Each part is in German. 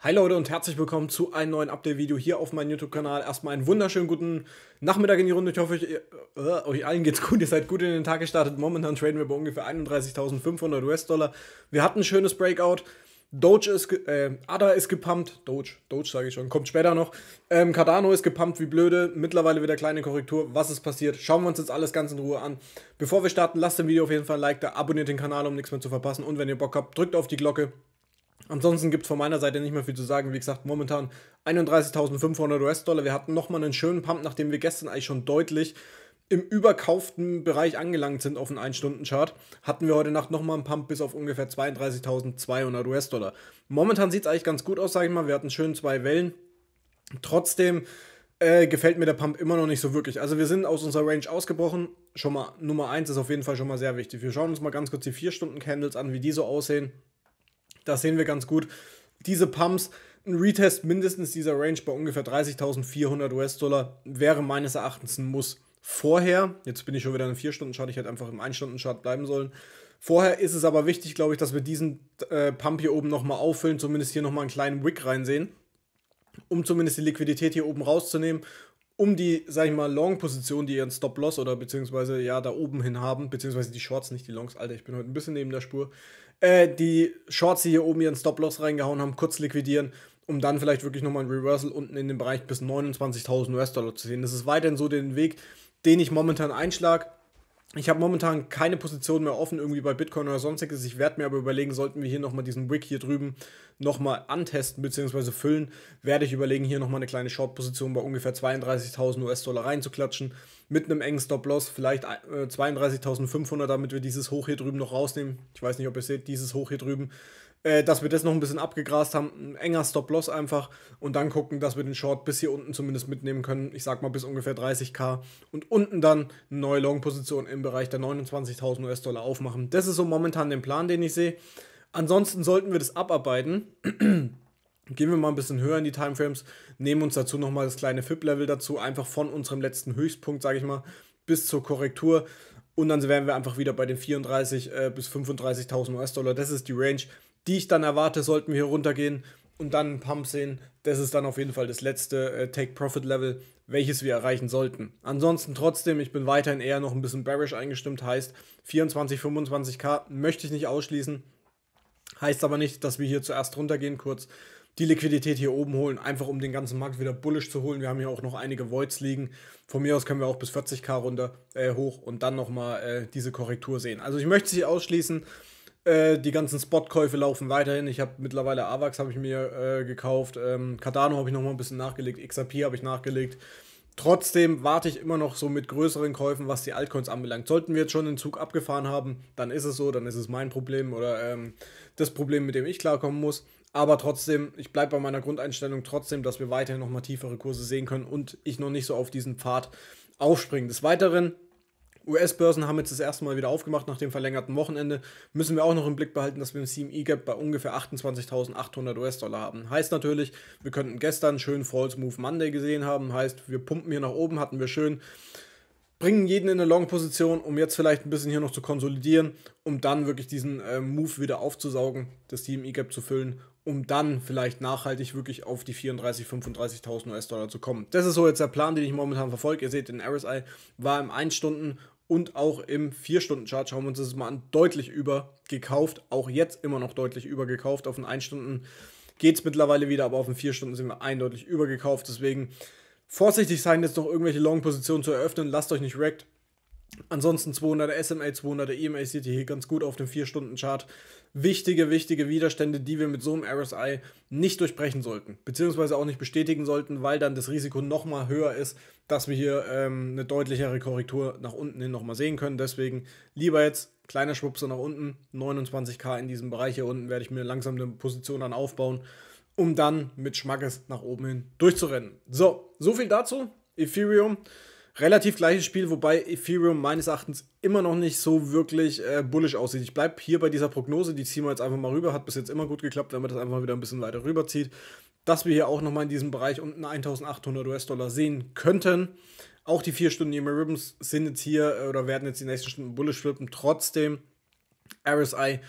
Hi Leute und herzlich willkommen zu einem neuen Update-Video hier auf meinem YouTube-Kanal. Erstmal einen wunderschönen guten Nachmittag in die Runde. Ich hoffe, ihr, äh, euch allen geht's gut. Ihr seid gut in den Tag gestartet. Momentan traden wir bei ungefähr 31.500 US-Dollar. Wir hatten ein schönes Breakout. Doge ist, äh, ADA ist gepumpt. Doge, Doge sage ich schon, kommt später noch. Ähm, Cardano ist gepumpt wie blöde. Mittlerweile wieder kleine Korrektur. Was ist passiert? Schauen wir uns jetzt alles ganz in Ruhe an. Bevor wir starten, lasst dem Video auf jeden Fall ein Like da, abonniert den Kanal, um nichts mehr zu verpassen. Und wenn ihr Bock habt, drückt auf die Glocke. Ansonsten gibt es von meiner Seite nicht mehr viel zu sagen. Wie gesagt, momentan 31.500 US-Dollar. Wir hatten nochmal einen schönen Pump, nachdem wir gestern eigentlich schon deutlich im überkauften Bereich angelangt sind auf den 1-Stunden-Chart, hatten wir heute Nacht nochmal einen Pump bis auf ungefähr 32.200 US-Dollar. Momentan sieht es eigentlich ganz gut aus, sage ich mal. Wir hatten schön zwei Wellen. Trotzdem äh, gefällt mir der Pump immer noch nicht so wirklich. Also wir sind aus unserer Range ausgebrochen. Schon mal Nummer 1 ist auf jeden Fall schon mal sehr wichtig. Wir schauen uns mal ganz kurz die 4-Stunden-Candles an, wie die so aussehen. Das sehen wir ganz gut. Diese Pumps, ein Retest mindestens dieser Range bei ungefähr 30.400 US-Dollar wäre meines Erachtens ein Muss. Vorher, jetzt bin ich schon wieder in einem 4-Stunden-Chart, ich hätte einfach im 1-Stunden-Chart bleiben sollen. Vorher ist es aber wichtig, glaube ich, dass wir diesen äh, Pump hier oben nochmal auffüllen, zumindest hier nochmal einen kleinen Wick reinsehen, um zumindest die Liquidität hier oben rauszunehmen um die, sag ich mal, Long-Position, die ihren Stop-Loss oder beziehungsweise ja da oben hin haben, beziehungsweise die Shorts, nicht die Longs, Alter, ich bin heute ein bisschen neben der Spur, äh, die Shorts, die hier oben ihren Stop-Loss reingehauen haben, kurz liquidieren, um dann vielleicht wirklich nochmal ein Reversal unten in den Bereich bis 29.000 US-Dollar zu sehen. Das ist weiterhin so den Weg, den ich momentan einschlage. Ich habe momentan keine Position mehr offen, irgendwie bei Bitcoin oder sonstiges. Ich werde mir aber überlegen, sollten wir hier nochmal diesen Wick hier drüben nochmal antesten bzw. füllen, werde ich überlegen, hier nochmal eine kleine Short-Position bei ungefähr 32.000 US-Dollar reinzuklatschen mit einem engen Stop-Loss, vielleicht 32.500, äh, damit wir dieses Hoch hier drüben noch rausnehmen. Ich weiß nicht, ob ihr seht, dieses Hoch hier drüben, äh, dass wir das noch ein bisschen abgegrast haben. Ein enger Stop-Loss einfach und dann gucken, dass wir den Short bis hier unten zumindest mitnehmen können. Ich sag mal bis ungefähr 30k und unten dann eine neue Long-Position im Bereich der 29.000 US-Dollar aufmachen. Das ist so momentan der Plan, den ich sehe. Ansonsten sollten wir das abarbeiten. Gehen wir mal ein bisschen höher in die Timeframes, nehmen uns dazu nochmal das kleine FIP-Level dazu, einfach von unserem letzten Höchstpunkt, sage ich mal, bis zur Korrektur. Und dann wären wir einfach wieder bei den 34 äh, bis 35.000 US-Dollar. Das ist die Range, die ich dann erwarte, sollten wir hier runtergehen und dann einen Pump sehen. Das ist dann auf jeden Fall das letzte äh, Take-Profit-Level, welches wir erreichen sollten. Ansonsten trotzdem, ich bin weiterhin eher noch ein bisschen bearish eingestimmt, heißt 24, 25k möchte ich nicht ausschließen. Heißt aber nicht, dass wir hier zuerst runtergehen kurz, die Liquidität hier oben holen, einfach um den ganzen Markt wieder bullisch zu holen. Wir haben hier auch noch einige Voids liegen. Von mir aus können wir auch bis 40k runter äh, hoch und dann nochmal äh, diese Korrektur sehen. Also ich möchte sie ausschließen. Äh, die ganzen Spotkäufe laufen weiterhin. Ich habe mittlerweile AVAX habe ich mir äh, gekauft. Ähm, Cardano habe ich nochmal ein bisschen nachgelegt. XRP habe ich nachgelegt. Trotzdem warte ich immer noch so mit größeren Käufen, was die Altcoins anbelangt. Sollten wir jetzt schon den Zug abgefahren haben, dann ist es so, dann ist es mein Problem oder ähm, das Problem, mit dem ich klarkommen muss. Aber trotzdem, ich bleibe bei meiner Grundeinstellung trotzdem, dass wir weiterhin nochmal tiefere Kurse sehen können und ich noch nicht so auf diesen Pfad aufspringe. Des Weiteren, US-Börsen haben jetzt das erste Mal wieder aufgemacht nach dem verlängerten Wochenende. Müssen wir auch noch im Blick behalten, dass wir im CME Gap bei ungefähr 28.800 US-Dollar haben. Heißt natürlich, wir könnten gestern einen schönen False Move Monday gesehen haben. Heißt, wir pumpen hier nach oben, hatten wir schön bringen jeden in eine Long-Position, um jetzt vielleicht ein bisschen hier noch zu konsolidieren, um dann wirklich diesen äh, Move wieder aufzusaugen, das Team E-Gap zu füllen um dann vielleicht nachhaltig wirklich auf die 34.000, 35.000 US-Dollar zu kommen. Das ist so jetzt der Plan, den ich momentan verfolge. Ihr seht, den RSI war im 1-Stunden- und auch im 4-Stunden-Chart, schauen wir uns das mal an, deutlich übergekauft. Auch jetzt immer noch deutlich übergekauft. Auf den 1-Stunden geht es mittlerweile wieder, aber auf den 4-Stunden sind wir eindeutig übergekauft. Deswegen vorsichtig sein, jetzt noch irgendwelche Long-Positionen zu eröffnen. Lasst euch nicht wreckt. Ansonsten 200 SMA, 200 EMA seht ihr hier ganz gut auf dem 4-Stunden-Chart wichtige, wichtige Widerstände, die wir mit so einem RSI nicht durchbrechen sollten, beziehungsweise auch nicht bestätigen sollten, weil dann das Risiko nochmal höher ist, dass wir hier ähm, eine deutlichere Korrektur nach unten hin nochmal sehen können. Deswegen lieber jetzt kleiner Schwupser nach unten, 29k in diesem Bereich hier unten werde ich mir langsam eine Position dann aufbauen, um dann mit Schmackes nach oben hin durchzurennen. So, so viel dazu. Ethereum. Relativ gleiches Spiel, wobei Ethereum meines Erachtens immer noch nicht so wirklich äh, bullish aussieht. Ich bleibe hier bei dieser Prognose, die ziehen wir jetzt einfach mal rüber. Hat bis jetzt immer gut geklappt, wenn man das einfach wieder ein bisschen weiter rüberzieht. Dass wir hier auch nochmal in diesem Bereich unten 1800 US-Dollar sehen könnten. Auch die 4 Stunden EMA Ribbons sind jetzt hier äh, oder werden jetzt die nächsten Stunden bullish flippen. Trotzdem, RSI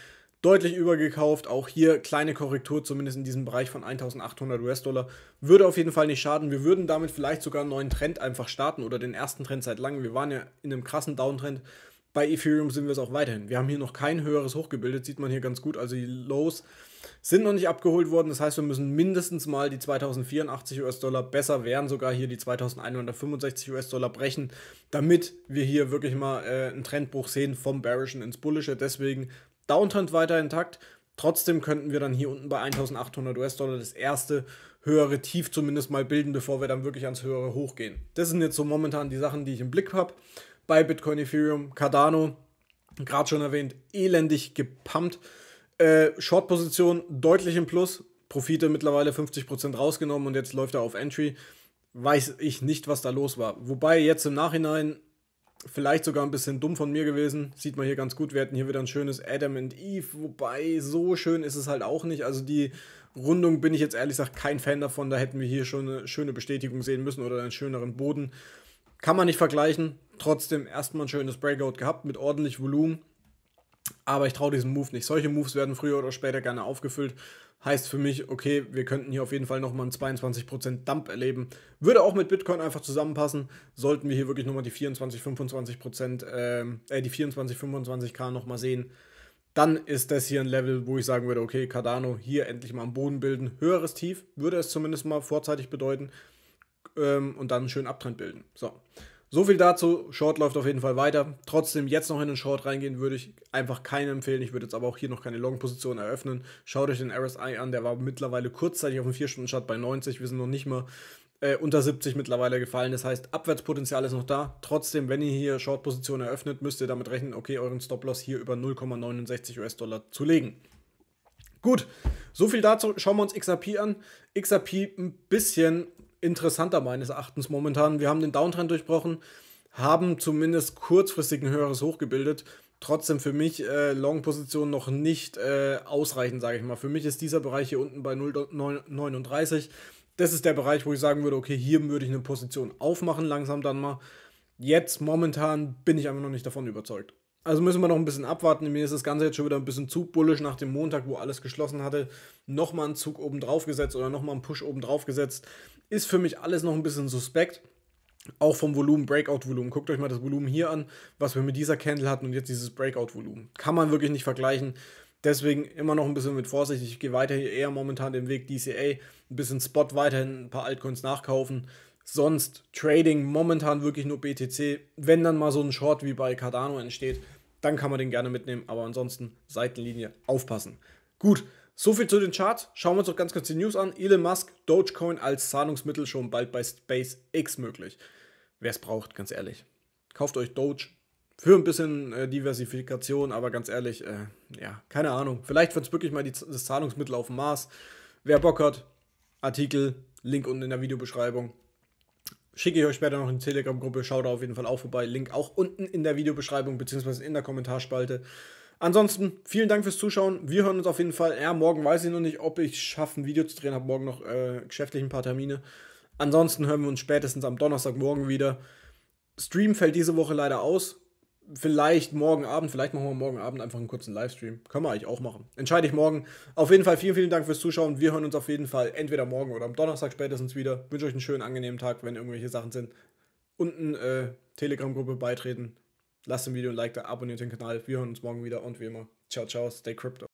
deutlich übergekauft. Auch hier kleine Korrektur, zumindest in diesem Bereich von 1800 US-Dollar. Würde auf jeden Fall nicht schaden. Wir würden damit vielleicht sogar einen neuen Trend einfach starten oder den ersten Trend seit langem. Wir waren ja in einem krassen Downtrend. Bei Ethereum sind wir es auch weiterhin. Wir haben hier noch kein höheres Hoch gebildet, sieht man hier ganz gut. Also die Lows sind noch nicht abgeholt worden. Das heißt, wir müssen mindestens mal die 2084 US-Dollar, besser wären sogar hier die 2165 US-Dollar brechen, damit wir hier wirklich mal äh, einen Trendbruch sehen vom Bearischen ins Bullische. Deswegen Downtrend weiter intakt. Trotzdem könnten wir dann hier unten bei 1800 US-Dollar das erste höhere Tief zumindest mal bilden, bevor wir dann wirklich ans höhere Hoch gehen. Das sind jetzt so momentan die Sachen, die ich im Blick habe. Bei Bitcoin, Ethereum, Cardano, gerade schon erwähnt, elendig gepumpt. Äh, Short-Position deutlich im Plus, Profite mittlerweile 50% rausgenommen und jetzt läuft er auf Entry. Weiß ich nicht, was da los war. Wobei jetzt im Nachhinein Vielleicht sogar ein bisschen dumm von mir gewesen. Sieht man hier ganz gut. Wir hatten hier wieder ein schönes Adam and Eve. Wobei, so schön ist es halt auch nicht. Also die Rundung bin ich jetzt ehrlich gesagt kein Fan davon. Da hätten wir hier schon eine schöne Bestätigung sehen müssen oder einen schöneren Boden. Kann man nicht vergleichen. Trotzdem erstmal ein schönes Breakout gehabt mit ordentlich Volumen. Aber ich traue diesem Move nicht. Solche Moves werden früher oder später gerne aufgefüllt. Heißt für mich, okay, wir könnten hier auf jeden Fall nochmal einen 22% Dump erleben. Würde auch mit Bitcoin einfach zusammenpassen. Sollten wir hier wirklich nochmal die 24, 25%, ähm, äh, die 24, 25k nochmal sehen, dann ist das hier ein Level, wo ich sagen würde, okay, Cardano hier endlich mal am Boden bilden. Höheres Tief würde es zumindest mal vorzeitig bedeuten. Ähm, und dann einen schönen Abtrend bilden. So. So viel dazu. Short läuft auf jeden Fall weiter. Trotzdem jetzt noch in den Short reingehen würde ich einfach keinen empfehlen. Ich würde jetzt aber auch hier noch keine Long-Position eröffnen. Schaut euch den RSI an. Der war mittlerweile kurzzeitig auf dem 4-Stunden-Chart bei 90. Wir sind noch nicht mal äh, unter 70 mittlerweile gefallen. Das heißt, Abwärtspotenzial ist noch da. Trotzdem, wenn ihr hier Short-Position eröffnet, müsst ihr damit rechnen, okay, euren Stop-Loss hier über 0,69 US-Dollar zu legen. Gut, so viel dazu. Schauen wir uns XRP an. XRP ein bisschen interessanter meines Erachtens momentan. Wir haben den Downtrend durchbrochen, haben zumindest kurzfristig ein höheres Hoch gebildet. Trotzdem für mich äh, Long-Position noch nicht äh, ausreichend, sage ich mal. Für mich ist dieser Bereich hier unten bei 0,39. Das ist der Bereich, wo ich sagen würde, okay, hier würde ich eine Position aufmachen, langsam dann mal. Jetzt momentan bin ich einfach noch nicht davon überzeugt. Also müssen wir noch ein bisschen abwarten. Mir ist das Ganze jetzt schon wieder ein bisschen zu bullisch nach dem Montag, wo alles geschlossen hatte. Nochmal einen Zug oben drauf gesetzt oder nochmal einen Push oben drauf gesetzt. Ist für mich alles noch ein bisschen suspekt. Auch vom Volumen, Breakout-Volumen. Guckt euch mal das Volumen hier an, was wir mit dieser Candle hatten und jetzt dieses Breakout-Volumen. Kann man wirklich nicht vergleichen. Deswegen immer noch ein bisschen mit Vorsicht. Ich gehe weiter hier eher momentan den Weg DCA. Ein bisschen Spot weiterhin, ein paar Altcoins nachkaufen sonst Trading momentan wirklich nur BTC. Wenn dann mal so ein Short wie bei Cardano entsteht, dann kann man den gerne mitnehmen, aber ansonsten Seitenlinie aufpassen. Gut, so viel zu den Charts. Schauen wir uns doch ganz kurz die News an. Elon Musk, Dogecoin als Zahlungsmittel schon bald bei SpaceX möglich. Wer es braucht, ganz ehrlich. Kauft euch Doge für ein bisschen äh, Diversifikation, aber ganz ehrlich, äh, ja, keine Ahnung. Vielleicht wird es wirklich mal die, das Zahlungsmittel auf dem Mars. Wer Bock hat, Artikel, Link unten in der Videobeschreibung. Schicke ich euch später noch in die Telegram-Gruppe. Schaut da auf jeden Fall auch vorbei. Link auch unten in der Videobeschreibung bzw. in der Kommentarspalte. Ansonsten vielen Dank fürs Zuschauen. Wir hören uns auf jeden Fall. Ja, morgen weiß ich noch nicht, ob ich es schaffe, ein Video zu drehen. Habe morgen noch äh, geschäftlich ein paar Termine. Ansonsten hören wir uns spätestens am Donnerstagmorgen wieder. Stream fällt diese Woche leider aus vielleicht morgen Abend, vielleicht machen wir morgen Abend einfach einen kurzen Livestream. Können wir eigentlich auch machen. Entscheide ich morgen. Auf jeden Fall vielen, vielen Dank fürs Zuschauen. Wir hören uns auf jeden Fall entweder morgen oder am Donnerstag spätestens wieder. Wünsche euch einen schönen, angenehmen Tag, wenn irgendwelche Sachen sind. Unten äh, Telegram-Gruppe beitreten. Lasst ein Video ein Like da, abonniert den Kanal. Wir hören uns morgen wieder und wie immer. Ciao, ciao, stay crypto.